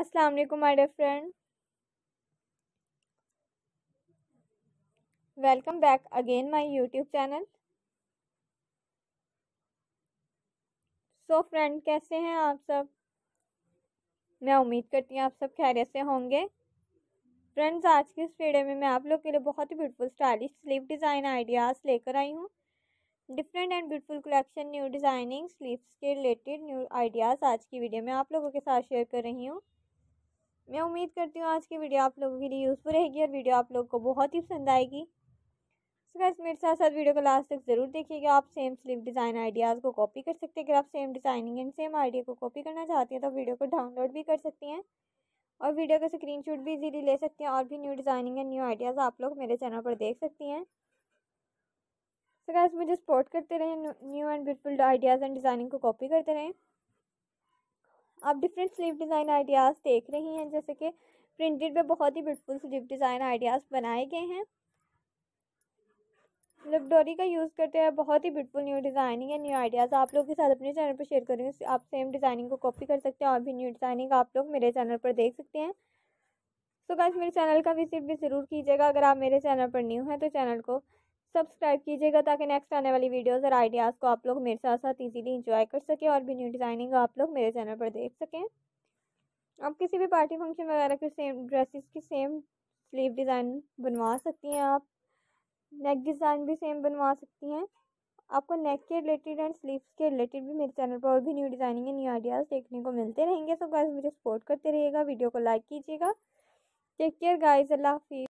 अस्सलाम वालेकुम my dear friend welcome back again my YouTube channel so friend कैसे हैं आप सब मैं उम्मीद करती हूँ आप सब खैरियत से होंगे फ्रेंड्स आज के इस वीडियो में मैं आप लोग के लिए बहुत ही beautiful stylish sleeve design ideas लेकर आई हूँ different and beautiful collection new designing sleeves के रिलेटेड न्यू आइडियाज़ आज की वीडियो में आप लोगों के साथ शेयर कर रही हूँ मैं उम्मीद करती हूँ आज की वीडियो आप लोगों के लिए यूज़फुल रहेगी और वीडियो आप लोगों को बहुत ही पसंद आएगी सो गैस मेरे साथ साथ वीडियो को लास्ट तक ज़रूर देखिएगा आप सेम स्लीव डिज़ाइन आइडियाज़ को कॉपी कर सकते हैं अगर आप same designing and same idea को कॉपी करना चाहती हैं तो वीडियो को डाउनलोड भी कर सकती हैं और वीडियो का स्क्रीनशॉट भी इजीली ले सकती हैं और भी new designing and new ideas आप लोग मेरे चैनल पर देख सकती हैं सो गैस मुझे सपोर्ट करते रहें new and beautiful ideas and designing को कॉपी करते रहें आप डिफरेंट स्लीव डिज़ाइन आइडियाज़ देख रही हैं जैसे कि प्रिंटेड पे बहुत ही ब्यूटीफुल स्लीव डिज़ाइन आइडियाज़ बनाए गए हैं मतलब डोरी का यूज़ करते हुए बहुत ही ब्यूटीफुल न्यू डिज़ाइनिंग है न्यू आइडियाज़ आप लोग के साथ अपने चैनल पर शेयर करेंगे आप सेम डिज़ाइनिंग को कॉपी कर सकते हैं और भी न्यू डिज़ाइनिंग आप लोग मेरे चैनल पर देख सकते हैं सो so गाइस मेरे चैनल का विजिट भी ज़रूर कीजिएगा अगर आप मेरे चैनल पर न्यू हैं तो चैनल को सब्सक्राइब कीजिएगा ताकि नेक्स्ट आने वाली वीडियोस और आइडियाज़ को आप लोग मेरे साथ साथ ईजीली इंजॉय कर सकें और भी न्यू डिज़ाइनिंग आप लोग मेरे चैनल पर देख सकें आप किसी भी पार्टी फंक्शन वगैरह के सेम ड्रेसेस की सेम स्लीव डिज़ाइन बनवा सकती हैं आप नेक डिज़ाइन भी सेम बनवा सकती हैं आपको नेक के रिलेटेड एंड स्लीव्स के रिलेटेड भी मेरे चैनल पर और भी न्यू डिज़ाइनिंग न्यू आइडियाज़ देखने को मिलते रहेंगे सो गाइज मुझे सपोर्ट करते रहिएगा वीडियो को लाइक कीजिएगा टेक केयर गाइज अल्लाह हाफि